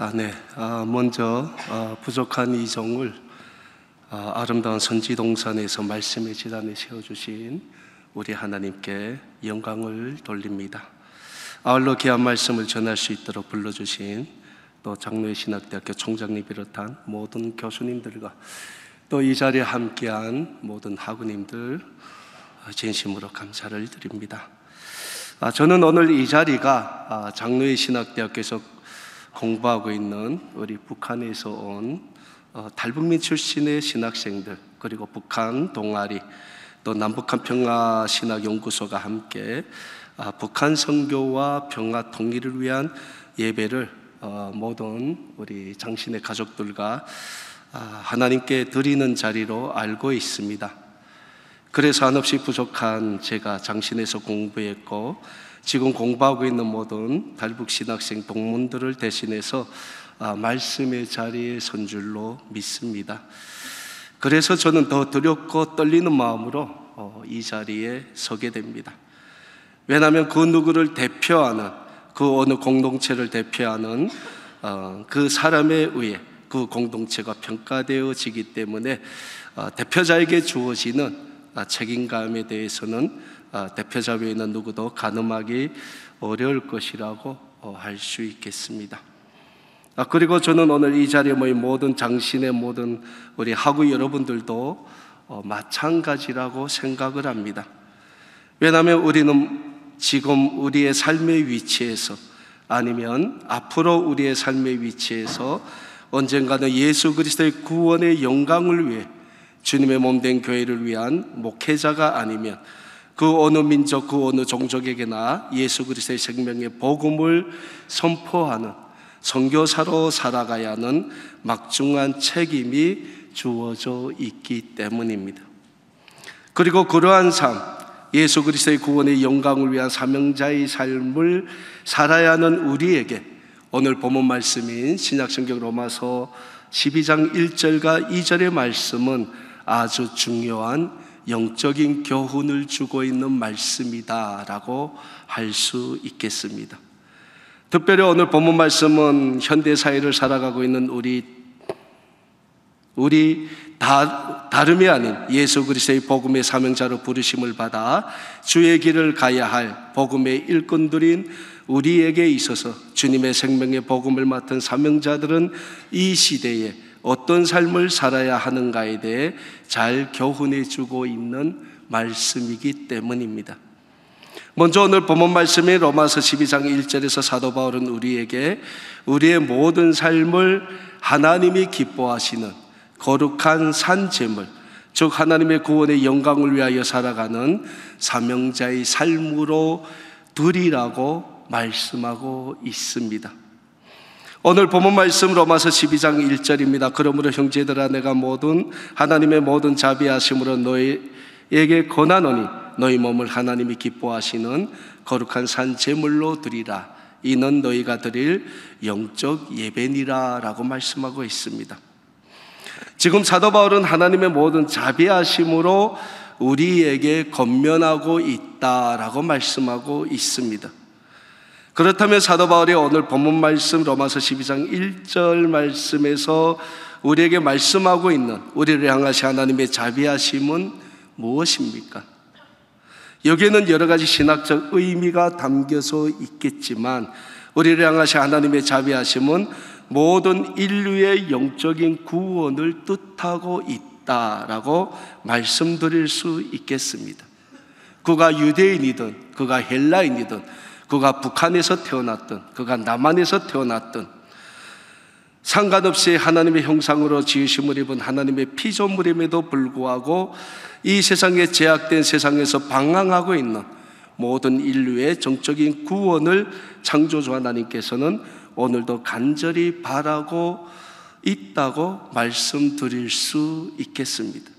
아, 네. 아, 먼저 아, 부족한 이성을 아, 름다운 선지 동산에서 말씀의 지단에 세워주신 우리 하나님께 영광을 돌립니다. 아울러 귀한 말씀을 전할 수 있도록 불러주신 또 장로의 신학대학교 총장님 비롯한 모든 교수님들과 또 이 자리에 함께한 모든 학우님들 아, 진심으로 감사를 드립니다. 아, 저는 오늘 이 자리가 아, 장로의 신학대학교에서 공부하고 있는 우리 북한에서 온 어, 달북민 출신의 신학생들 그리고 북한 동아리 또 남북한 평화 신학 연구소가 함께 아, 북한 선교와 평화 통일을 위한 예배를 어, 모든 우리 장신의 가족들과 아, 하나님께 드리는 자리로 알고 있습니다. 그래서 한없이 부족한 제가 장신에서 공부했고 지금 공부하고 있는 모든 달북 신학생 동문들을 대신해서 아, 말씀의 자리에 선 줄로 믿습니다. 그래서 저는 더 두렵고 떨리는 마음으로 어, 이 자리에 서게 됩니다. 왜냐하면 그 누구를 대표하는 그 어느 공동체를 대표하는 어, 그 사람에 의해 그 공동체가 평가되어지기 때문에 어, 대표자에게 주어지는 아, 책임감에 대해서는 아, 대표자 외에는 누구도 가늠하기 어려울 것이라고 어, 할수 있겠습니다. 아, 그리고 저는 오늘 이 자리에 모인 모든 장신의 모든 우리 하구 여러분들도 어, 마찬가지라고 생각을 합니다. 왜냐하면 우리는 지금 우리의 삶의 위치에서 아니면 앞으로 우리의 삶의 위치에서 언젠가는 예수 그리스도의 구원의 영광을 위해 주님의 몸된 교회를 위한 목회자가 아니면 그 어느 민족, 그 어느 종족에게나 예수 그리스도의 생명의 복음을 선포하는 선교사로 살아가야 하는 막중한 책임이 주어져 있기 때문입니다. 그리고 그러한 삶, 예수 그리스도의 구원의 영광을 위한 사명자의 삶을 살아야 하는 우리에게 오늘 본문 말씀인 신약성경 로마서 12장 1절과 2절의 말씀은 아주 중요한 영적인 교훈을 주고 있는 말씀이다라고 할 수 있겠습니다. 특별히 오늘 본문 말씀은 현대 사회를 살아가고 있는 우리 우리 다, 다름이 아닌 예수 그리스도의 복음의 사명자로 부르심을 받아 주의 길을 가야 할 복음의 일꾼들인 우리에게 있어서 주님의 생명의 복음을 맡은 사명자들은 이 시대에 어떤 삶을 살아야 하는가에 대해 잘 교훈해 주고 있는 말씀이기 때문입니다. 먼저 오늘 본문 말씀인 로마서 12장 1절에서 사도 바울은 우리에게 우리의 모든 삶을 하나님이 기뻐하시는 거룩한 산 제물 즉 하나님의 구원의 영광을 위하여 살아가는 사명자의 삶으로 드리라고 말씀하고 있습니다. 오늘 본문 말씀 로마서 12장 1절입니다. 그러므로 형제들아 내가 모든 하나님의 모든 자비하심으로 너희에게 권하노니 너희 몸을 하나님이 기뻐하시는 거룩한 산 제물로 드리라. 이는 너희가 드릴 영적 예배니라라고 말씀하고 있습니다. 지금 사도 바울은 하나님의 모든 자비하심으로 우리에게 건면하고 있다라고 말씀하고 있습니다. 그렇다면 사도 바울이 오늘 본문 말씀 로마서 12장 1절 말씀에서 우리에게 말씀하고 있는 우리를 향하시 하나님의 자비하심은 무엇입니까? 여기에는 여러 가지 신학적 의미가 담겨서 있겠지만 우리를 향하시 하나님의 자비하심은 모든 인류의 영적인 구원을 뜻하고 있다라고 말씀드릴 수 있겠습니다. 그가 유대인이든 그가 헬라인이든 그가 북한에서 태어났던, 그가 남한에서 태어났던, 상관없이 하나님의 형상으로 지으심을 입은 하나님의 피조물임에도 불구하고 이 세상에 제약된 세상에서 방황하고 있는 모든 인류의 정적인 구원을 창조주 하나님께서는 오늘도 간절히 바라고 있다고 말씀드릴 수 있겠습니다.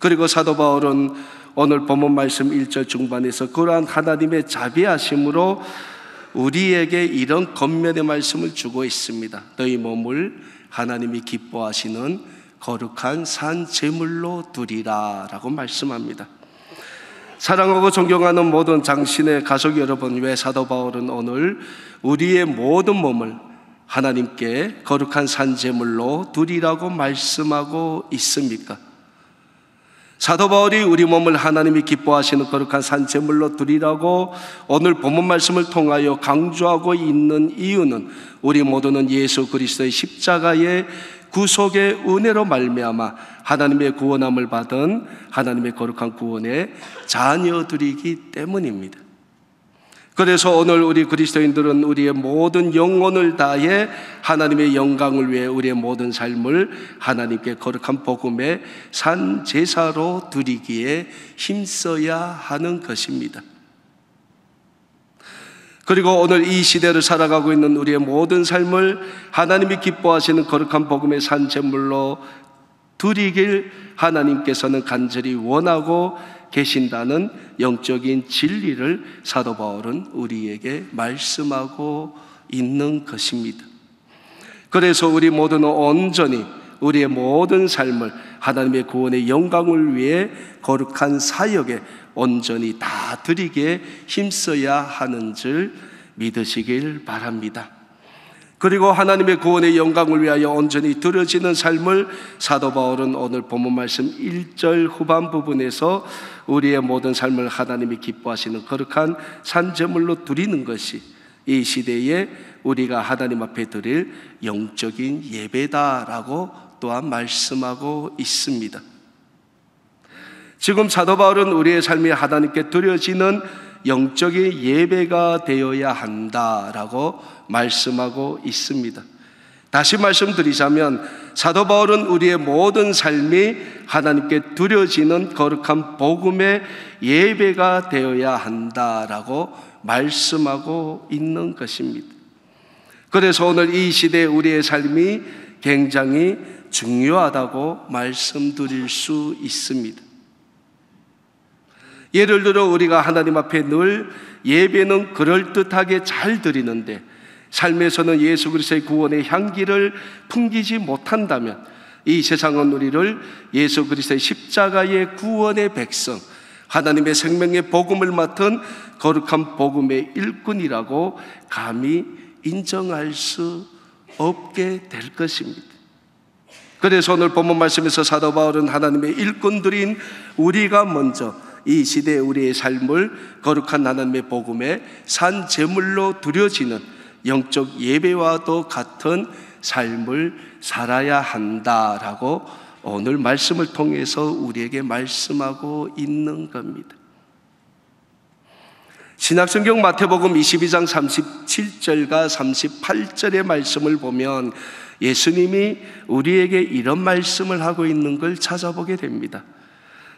그리고 사도 바울은 오늘 본문 말씀 1절 중반에서 그러한 하나님의 자비하심으로 우리에게 이런 겉면의 말씀을 주고 있습니다. 너희 몸을 하나님이 기뻐하시는 거룩한 산 제물로 두리라라고 말씀합니다. 사랑하고 존경하는 모든 장신의 가족 여러분, 왜 사도 바울은 오늘 우리의 모든 몸을 하나님께 거룩한 산제물로 두리라고 말씀하고 있습니까? 사도 바울이 우리 몸을 하나님이 기뻐하시는 거룩한 산채물로 드리라고 오늘 본문 말씀을 통하여 강조하고 있는 이유는 우리 모두는 예수 그리스도의 십자가의 구속의 은혜로 말미암아 하나님의 구원함을 받은 하나님의 거룩한 구원의 자녀들이기 때문입니다. 그래서 오늘 우리 그리스도인들은 우리의 모든 영혼을 다해 하나님의 영광을 위해 우리의 모든 삶을 하나님께 거룩한 복음의 산 제사로 드리기에 힘써야 하는 것입니다. 그리고 오늘 이 시대를 살아가고 있는 우리의 모든 삶을 하나님이 기뻐하시는 거룩한 복음의 산 제물로 드리길 하나님께서는 간절히 원하고 계신다는 영적인 진리를 사도 바울은 우리에게 말씀하고 있는 것입니다. 그래서 우리 모두는 온전히 우리의 모든 삶을 하나님의 구원의 영광을 위해 거룩한 사역에 온전히 다 드리게 힘써야 하는 줄 믿으시길 바랍니다. 그리고 하나님의 구원의 영광을 위하여 온전히 들려지는 삶을 사도 바울은 오늘 본문 말씀 1절 후반 부분에서 우리의 모든 삶을 하나님이 기뻐하시는 거룩한 산재물로 드리는 것이 이 시대에 우리가 하나님 앞에 드릴 영적인 예배다라고 또한 말씀하고 있습니다. 지금 사도 바울은 우리의 삶이 하나님께 드려지는 영적인 예배가 되어야 한다라고 말씀하고 있습니다. 다시 말씀드리자면 사도 바울은 우리의 모든 삶이 하나님께 두려지는 거룩한 복음의 예배가 되어야 한다라고 말씀하고 있는 것입니다. 그래서 오늘 이 시대 우리의 삶이 굉장히 중요하다고 말씀드릴 수 있습니다. 예를 들어 우리가 하나님 앞에 늘 예배는 그럴듯하게 잘 드리는데 삶에서는 예수 그리스도의 구원의 향기를 풍기지 못한다면 이 세상은 우리를 예수 그리스도의 십자가의 구원의 백성 하나님의 생명의 복음을 맡은 거룩한 복음의 일꾼이라고 감히 인정할 수 없게 될 것입니다. 그래서 오늘 본문 말씀에서 사도 바울은 하나님의 일꾼들인 우리가 먼저 이 시대 우리의 삶을 거룩한 하나님의 복음에 산 제물로 드려지는 영적 예배와도 같은 삶을 살아야 한다라고 오늘 말씀을 통해서 우리에게 말씀하고 있는 겁니다. 신약성경 마태복음 22장 37절과 38절의 말씀을 보면 예수님이 우리에게 이런 말씀을 하고 있는 걸 찾아보게 됩니다.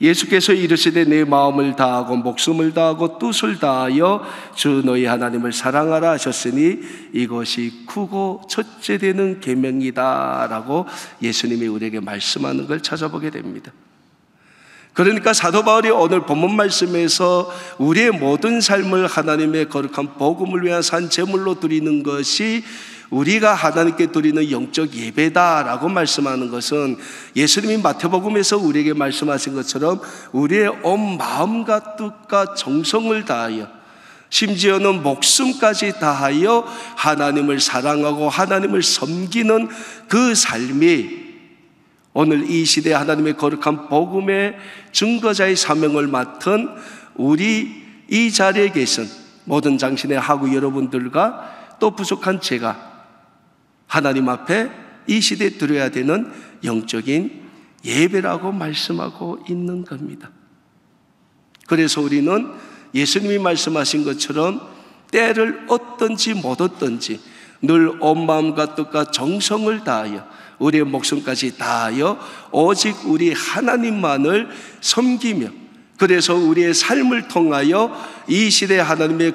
예수께서 이르시되 내 마음을 다하고 목숨을 다하고 뜻을 다하여 주 너희 하나님을 사랑하라 하셨으니 이것이 크고 첫째 되는 계명이다라고 예수님이 우리에게 말씀하는 걸 찾아보게 됩니다. 그러니까 사도 바울이 오늘 본문 말씀에서 우리의 모든 삶을 하나님의 거룩한 복음을 위한 산 제물로 드리는 것이 우리가 하나님께 드리는 영적 예배다라고 말씀하는 것은 예수님이 마태복음에서 우리에게 말씀하신 것처럼 우리의 온 마음과 뜻과 정성을 다하여 심지어는 목숨까지 다하여 하나님을 사랑하고 하나님을 섬기는 그 삶이 오늘 이 시대 하나님의 거룩한 복음의 증거자의 사명을 맡은 우리 이 자리에 계신 모든 장신의 하고 여러분들과 또 부족한 제가 하나님 앞에 이 시대에 드려야 되는 영적인 예배라고 말씀하고 있는 겁니다. 그래서 우리는 예수님이 말씀하신 것처럼 때를 얻든지 못 얻든지 늘 온 마음과 뜻과 정성을 다하여 우리의 목숨까지 다하여 오직 우리 하나님만을 섬기며 그래서 우리의 삶을 통하여 이 시대 하나님의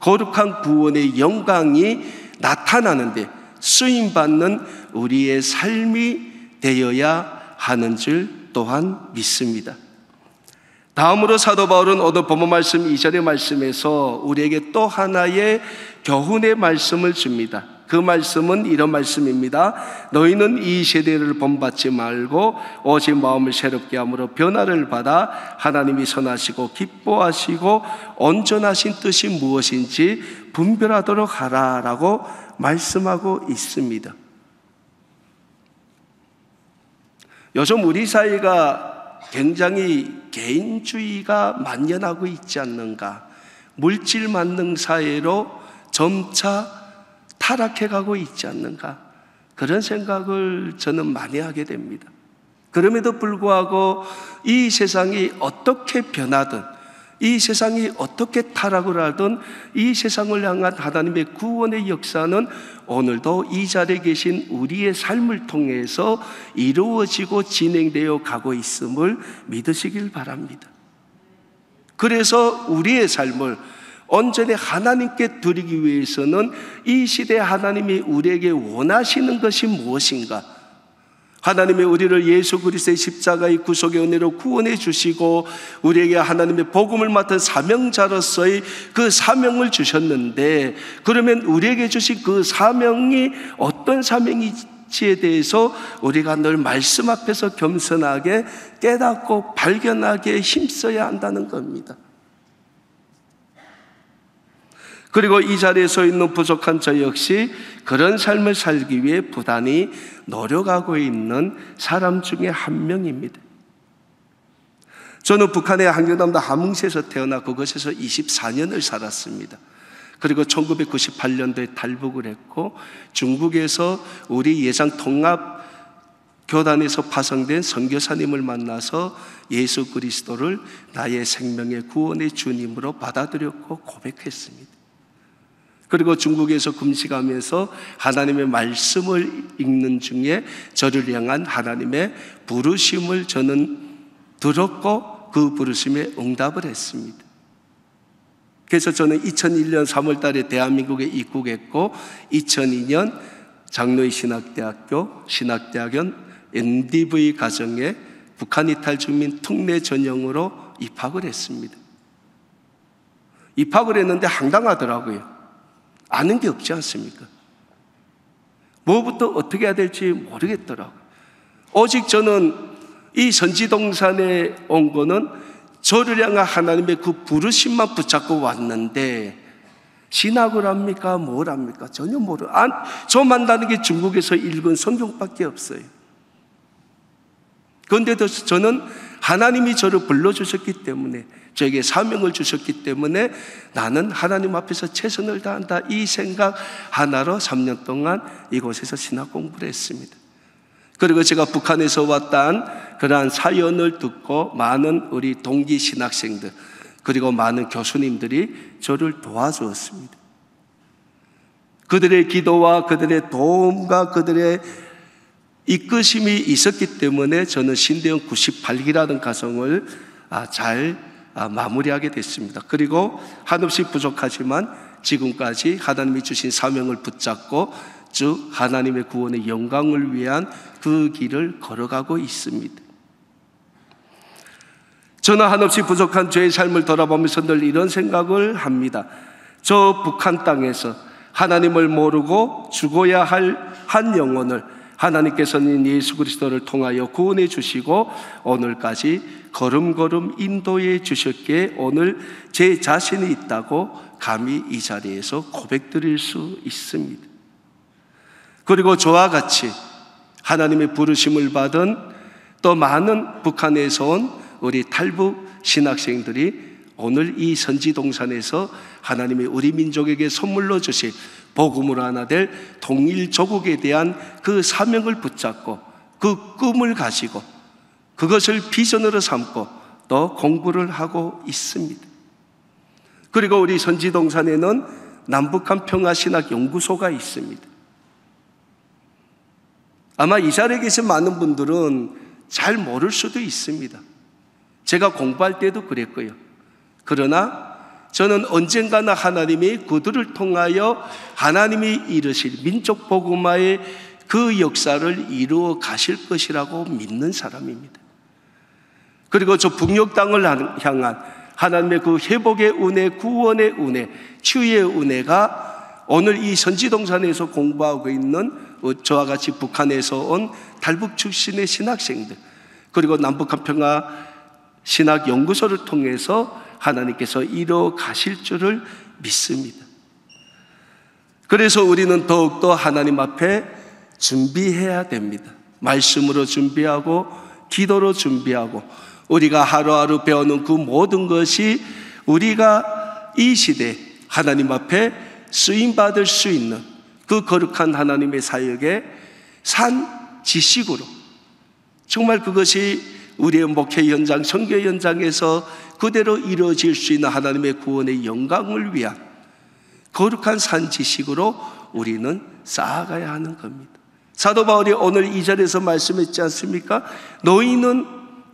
거룩한 구원의 영광이 나타나는데 쓰임 받는 우리의 삶이 되어야 하는 줄 또한 믿습니다. 다음으로 사도 바울은 오늘 본문 말씀 이절의 말씀에서 우리에게 또 하나의 교훈의 말씀을 줍니다. 그 말씀은 이런 말씀입니다. 너희는 이 세대를 본받지 말고 오직 마음을 새롭게 함으로 변화를 받아 하나님이 선하시고 기뻐하시고 온전하신 뜻이 무엇인지 분별하도록 하라라고 말씀하고 있습니다. 요즘 우리 사회가 굉장히 개인주의가 만연하고 있지 않는가. 물질 만능 사회로 점차 타락해 가고 있지 않는가. 그런 생각을 저는 많이 하게 됩니다. 그럼에도 불구하고 이 세상이 어떻게 변하든 이 세상이 어떻게 타락을 하든 이 세상을 향한 하나님의 구원의 역사는 오늘도 이 자리에 계신 우리의 삶을 통해서 이루어지고 진행되어 가고 있음을 믿으시길 바랍니다. 그래서 우리의 삶을 온전히 하나님께 드리기 위해서는 이 시대 하나님이 우리에게 원하시는 것이 무엇인가? 하나님의 우리를 예수 그리스도의 십자가의 구속의 은혜로 구원해 주시고 우리에게 하나님의 복음을 맡은 사명자로서의 그 사명을 주셨는데 그러면 우리에게 주신 그 사명이 어떤 사명인지에 대해서 우리가 늘 말씀 앞에서 겸손하게 깨닫고 발견하게 힘써야 한다는 겁니다. 그리고 이 자리에 서 있는 부족한 저 역시 그런 삶을 살기 위해 부단히 노력하고 있는 사람 중에 한 명입니다. 저는 북한의 한경남도 함흥시에서 태어나 그것에서 24년을 살았습니다. 그리고 1998년도에 탈북을 했고 중국에서 우리 예장 통합 교단에서 파송된 선교사님을 만나서 예수 그리스도를 나의 생명의 구원의 주님으로 받아들였고 고백했습니다. 그리고 중국에서 금식하면서 하나님의 말씀을 읽는 중에 저를 향한 하나님의 부르심을 저는 들었고 그 부르심에 응답을 했습니다. 그래서 저는 2001년 3월 달에 대한민국에 입국했고 2002년 장로의 신학대학교 신학대학원 NDV 가정에 북한 이탈 주민 특례 전형으로 입학을 했습니다. 입학을 했는데 황당하더라고요. 아는 게 없지 않습니까? 뭐부터 어떻게 해야 될지 모르겠더라고요. 오직 저는 이 선지동산에 온 거는 저를 향한 하나님의 그 부르심만 붙잡고 왔는데 신학을 합니까? 뭘 합니까? 전혀 모르. 안, 저 만나는 게 중국에서 읽은 성경밖에 없어요. 그런데 도 저는 하나님이 저를 불러주셨기 때문에 저에게 사명을 주셨기 때문에 나는 하나님 앞에서 최선을 다한다. 이 생각 하나로 3년 동안 이곳에서 신학 공부를 했습니다. 그리고 제가 북한에서 왔다한 그러한 사연을 듣고 많은 우리 동기 신학생들, 그리고 많은 교수님들이 저를 도와주었습니다. 그들의 기도와 그들의 도움과 그들의 이끄심이 있었기 때문에 저는 신대영 98기라는 가성을 아, 잘 아, 마무리하게 됐습니다. 그리고 한없이 부족하지만 지금까지 하나님이 주신 사명을 붙잡고 즉 하나님의 구원의 영광을 위한 그 길을 걸어가고 있습니다. 저는 한없이 부족한 죄의 삶을 돌아보면서 늘 이런 생각을 합니다. 저 북한 땅에서 하나님을 모르고 죽어야 할 한 영혼을 하나님께서는 예수 그리스도를 통하여 구원해 주시고 오늘까지 걸음걸음 인도해 주셨기에 오늘 제 자신이 있다고 감히 이 자리에서 고백드릴 수 있습니다. 그리고 저와 같이 하나님의 부르심을 받은 또 많은 북한에서 온 우리 탈북 신학생들이 오늘 이 선지동산에서 하나님이 우리 민족에게 선물로 주신 복음으로 하나 될 동일 조국에 대한 그 사명을 붙잡고 그 꿈을 가지고 그것을 비전으로 삼고 또 공부를 하고 있습니다. 그리고 우리 선지동산에는 남북한 평화신학 연구소가 있습니다. 아마 이 자리에 계신 많은 분들은 잘 모를 수도 있습니다. 제가 공부할 때도 그랬고요. 그러나 저는 언젠가나 하나님이 그들을 통하여 하나님이 이르실 민족 복음화의 그 역사를 이루어 가실 것이라고 믿는 사람입니다. 그리고 저 북녘 땅을 향한 하나님의 그 회복의 은혜, 구원의 은혜, 치유의 은혜가 오늘 이 선지동산에서 공부하고 있는 어, 저와 같이 북한에서 온 달북 출신의 신학생들 그리고 남북한 평화 신학 연구소를 통해서 하나님께서 이뤄 가실 줄을 믿습니다. 그래서 우리는 더욱더 하나님 앞에 준비해야 됩니다. 말씀으로 준비하고 기도로 준비하고 우리가 하루하루 배우는 그 모든 것이 우리가 이 시대 하나님 앞에 쓰임 받을 수 있는 그 거룩한 하나님의 사역에 산 지식으로 정말 그것이 우리의 목회 현장, 선교 현장에서 그대로 이루어질 수 있는 하나님의 구원의 영광을 위한 거룩한 산지식으로 우리는 쌓아가야 하는 겁니다. 사도 바울이 오늘 이절에서 말씀했지 않습니까? 너희는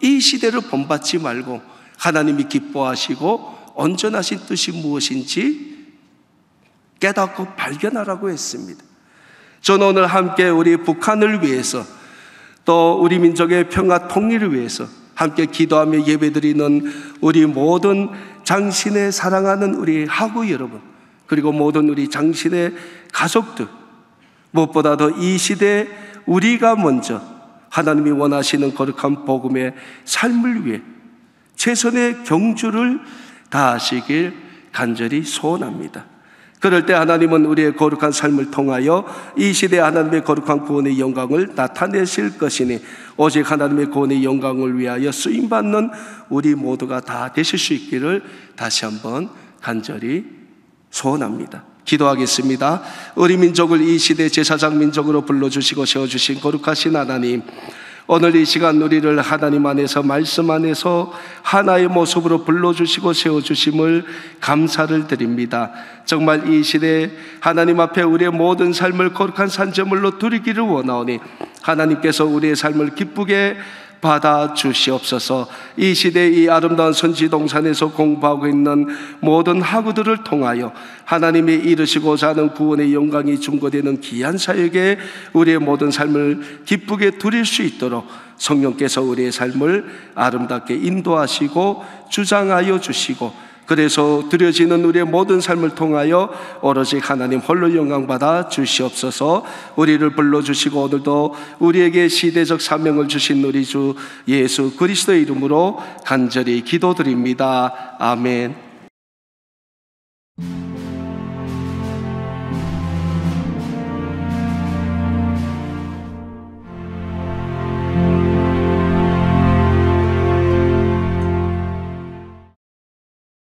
이 시대를 본받지 말고 하나님이 기뻐하시고 온전하신 뜻이 무엇인지 깨닫고 발견하라고 했습니다. 저는 오늘 함께 우리 북한을 위해서 또 우리 민족의 평화 통일을 위해서 함께 기도하며 예배드리는 우리 모든 장신의 사랑하는 우리 하구 여러분 그리고 모든 우리 장신의 가족들 무엇보다도 이 시대에 우리가 먼저 하나님이 원하시는 거룩한 복음의 삶을 위해 최선의 경주를 다하시길 간절히 소원합니다. 그럴 때 하나님은 우리의 거룩한 삶을 통하여 이 시대 하나님의 거룩한 구원의 영광을 나타내실 것이니 오직 하나님의 구원의 영광을 위하여 쓰임 받는 우리 모두가 다 되실 수 있기를 다시 한번 간절히 소원합니다. 기도하겠습니다. 우리 민족을 이 시대 제사장 민족으로 불러주시고 세워주신 거룩하신 하나님, 오늘 이 시간 우리를 하나님 안에서 말씀 안에서 하나의 모습으로 불러주시고 세워주심을 감사를 드립니다. 정말 이 시대에 하나님 앞에 우리의 모든 삶을 거룩한 산재물로 드리기를 원하오니 하나님께서 우리의 삶을 기쁘게 받아 주시옵소서 이 시대의 이 아름다운 선지동산에서 공부하고 있는 모든 학우들을 통하여 하나님이 이르시고자 하는 구원의 영광이 증거되는 귀한 사역에 우리의 모든 삶을 기쁘게 드릴 수 있도록 성령께서 우리의 삶을 아름답게 인도하시고 주장하여 주시고 그래서 드려지는 우리의 모든 삶을 통하여 오로지 하나님 홀로 영광받아 주시옵소서 우리를 불러주시고 오늘도 우리에게 시대적 사명을 주신 우리 주 예수 그리스도의 이름으로 간절히 기도드립니다. 아멘.